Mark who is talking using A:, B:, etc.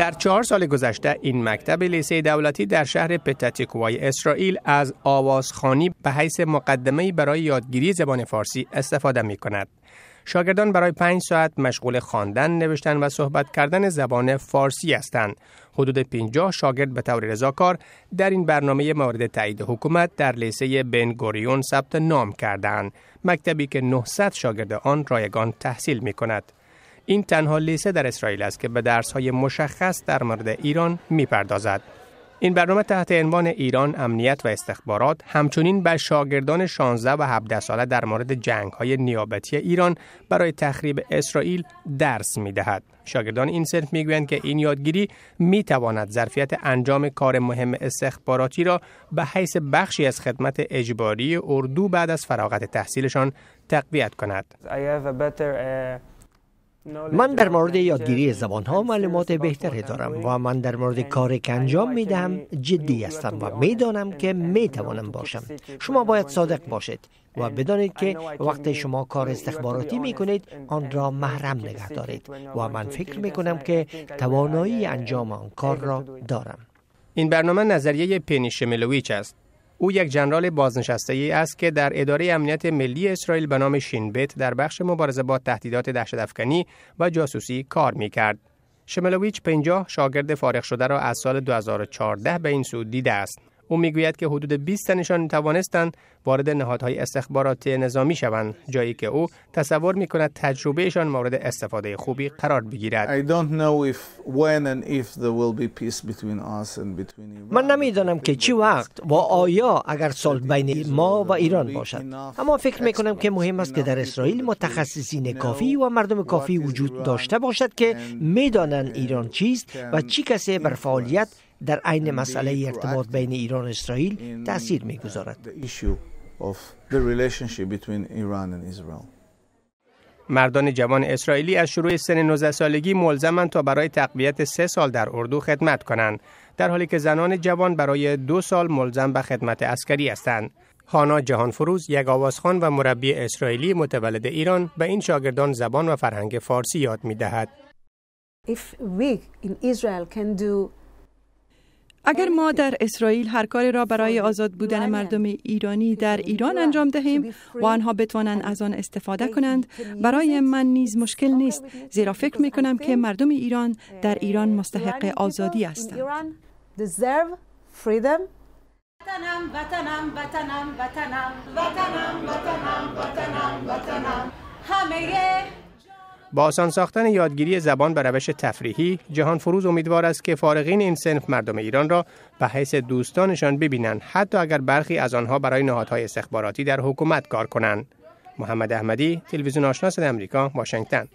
A: در چهار سال گذشته این مکتب لیسه دولتی در شهر پتاتیکوای اسرائیل از آوازخانی به حیث مقدمه برای یادگیری زبان فارسی استفاده می کند. شاگردان برای پنج ساعت مشغول خواندن، نوشتن و صحبت کردن زبان فارسی هستند. حدود 50 شاگرد به طور رضاکار در این برنامه مورد تایید حکومت در لیسه گوریون ثبت نام کردند. مکتبی که 900 شاگرد آن رایگان تحصیل می کند. این تنها لیسه در اسرائیل است که به های مشخص در مورد ایران میپردازد. این برنامه تحت عنوان ایران امنیت و استخبارات همچنین به شاگردان 16 و 17 ساله در مورد جنگ های نیابتی ایران برای تخریب اسرائیل درس می دهد. شاگردان این صرف می گویند که این یادگیری می تواند ظرفیت انجام کار مهم استخباراتی را به حیث بخشی از خدمت اجباری اردو بعد از فراغت تحصیلشان تقویت کند. Uh, من در مورد یادگیری زبان ها معلومات بهتری دارم و من در
B: مورد کاری که انجام می دهم جدی هستم و می دانم که می توانم باشم شما باید صادق باشید و بدانید که وقتی شما کار استخباراتی می کنید آن را محرم نگه دارید و من فکر می کنم که توانایی انجام آن کار را
A: دارم این برنامه نظریه پینیش ملویچ است او یک جنرال بازنشسته ای است که در اداره امنیت ملی اسرائیل به نام شینبت در بخش مبارزه با تهدیدات دهشتافکنی و جاسوسی کار می کرد. شملویچ پنجاه شاگرد فارغ شده را از سال 2014 به این سود دیده است او میگوید که حدود 20 تنشان توانستند وارد نهادهای استخبارات نظامی شوند جایی که او تصور می کند تجربهشان مورد استفاده خوبی قرار بگیرد
B: من نمیدانم که چی وقت و آیا اگر صلح بین ما و ایران باشد اما فکر می کنم که مهم است که در اسرائیل متخصصین کافی و مردم کافی وجود داشته باشد که میدانند ایران چیست و چی کسی بر فعالیت در عین مسئله ارتباط بین ایران و اسرائیل تاثیر میگذارد
A: مردان جوان اسرائیلی از شروع سن 19 سالگی ملزمند تا برای تقویت سه سال در اردو خدمت کنند در حالی که زنان جوان برای دو سال ملزم به خدمت عسکری هستند هانا جهان فروز یک آوازخان و مربی اسرائیلی متولد ایران به این شاگردان زبان و فرهنگ فارسی یاد می دهد. اگر ما در اسرائیل هر کاری را برای آزاد بودن مردم ایرانی در ایران انجام دهیم و آنها بتوانند از آن استفاده کنند برای من نیز مشکل نیست زیرا فکر می که مردم ایران در ایران مستحق آزادی هستند همه با آسان ساختن یادگیری زبان به روش تفریحی، جهان فروز امیدوار است که فارغین این سنف مردم ایران را به حیث دوستانشان ببینند حتی اگر برخی از آنها برای نهادهای استخباراتی در حکومت کار کنند. محمد احمدی، تلویزیون آشنا آمریکا، واشنگتن.